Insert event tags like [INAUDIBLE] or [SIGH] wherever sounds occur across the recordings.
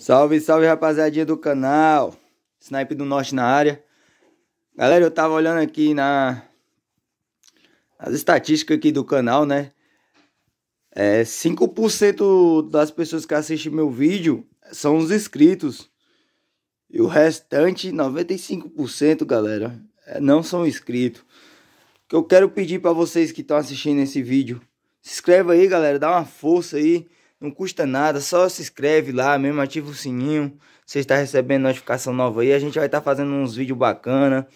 Salve, salve rapaziadinha do canal. Snipe do Norte na área. Galera, eu tava olhando aqui na as estatísticas aqui do canal, né? É, 5% das pessoas que assistem meu vídeo são os inscritos. E o restante, 95%, galera, é, não são inscritos. O que eu quero pedir para vocês que estão assistindo esse vídeo, se inscreva aí, galera, dá uma força aí. Não custa nada, só se inscreve lá mesmo, ativa o sininho. Você está recebendo notificação nova aí. A gente vai estar tá fazendo uns vídeos bacana.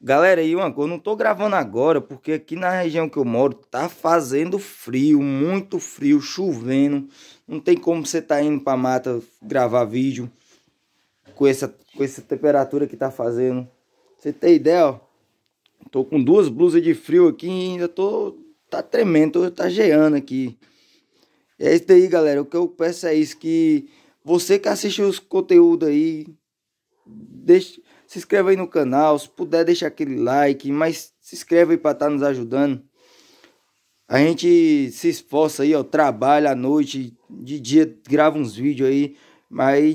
Galera, e uma coisa, não tô gravando agora porque aqui na região que eu moro tá fazendo frio, muito frio, chovendo. Não tem como você tá indo pra mata gravar vídeo com essa, com essa temperatura que tá fazendo. Você tem ideia, ó? Tô com duas blusas de frio aqui e ainda tô. Tá tremendo, tô, tá geando aqui é isso aí, galera. O que eu peço é isso: que você que assiste os conteúdos aí, deixe, se inscreva aí no canal. Se puder, deixa aquele like. Mas se inscreva aí pra estar tá nos ajudando. A gente se esforça aí, ó. Trabalha à noite, de dia grava uns vídeos aí. Mas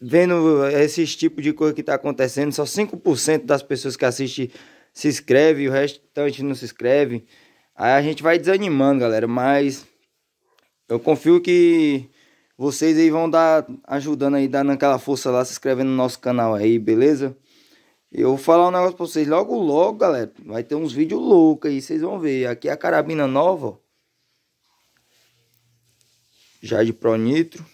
vendo esse tipo de coisa que tá acontecendo, só 5% das pessoas que assistem se inscreve, o restante não se inscreve. Aí a gente vai desanimando, galera. Mas eu confio que vocês aí vão dar ajudando aí, dando aquela força lá, se inscrevendo no nosso canal aí, beleza? Eu vou falar um negócio pra vocês logo, logo, galera. Vai ter uns vídeos loucos aí, vocês vão ver. Aqui é a carabina nova, ó. Já de Pro Nitro.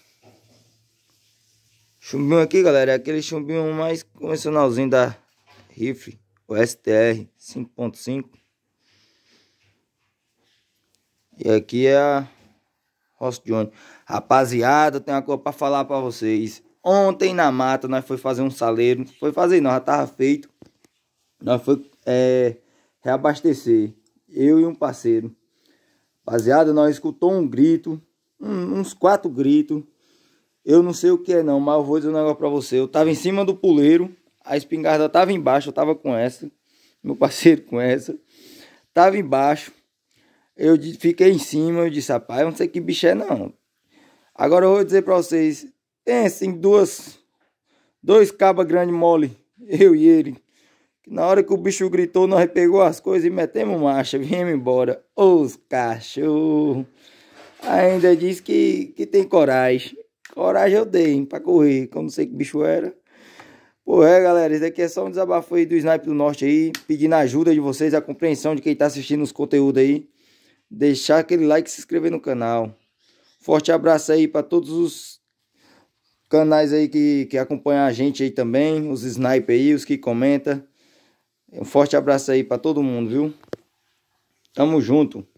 Chumbinho aqui, galera, é aquele chumbinho mais convencionalzinho da rifle, o STR 5.5. E aqui é a Ross Johnny. Rapaziada, tem uma coisa pra falar pra vocês. Ontem na mata nós foi fazer um saleiro. foi fazer não, já tava feito. Nós foi é, reabastecer. Eu e um parceiro. Rapaziada, nós escutou um grito. Um, uns quatro gritos. Eu não sei o que é não, mas eu vou dizer um negócio pra você. Eu tava em cima do puleiro. A espingarda tava embaixo, eu tava com essa. Meu parceiro com essa. Tava embaixo. Eu fiquei em cima, eu disse, rapaz, eu não sei que bicho é não. Agora eu vou dizer pra vocês, tem assim duas, dois cabas grandes mole, [LAUGHS] eu e ele. Na hora que o bicho gritou, nós pegou as coisas e metemos marcha, [LAUGHS] viemos embora. Os cachorros. Ainda diz que, que tem coragem. Coragem eu dei, hein, pra correr, que eu não sei que bicho era. Pô, é, galera, isso aqui é só um desabafo aí do Snipe do Norte aí, pedindo a ajuda de vocês, a compreensão de quem tá assistindo os conteúdos aí deixar aquele like e se inscrever no canal. Forte abraço aí para todos os canais aí que, que acompanham a gente aí também, os sniper aí, os que comenta. Um forte abraço aí para todo mundo, viu? Tamo junto.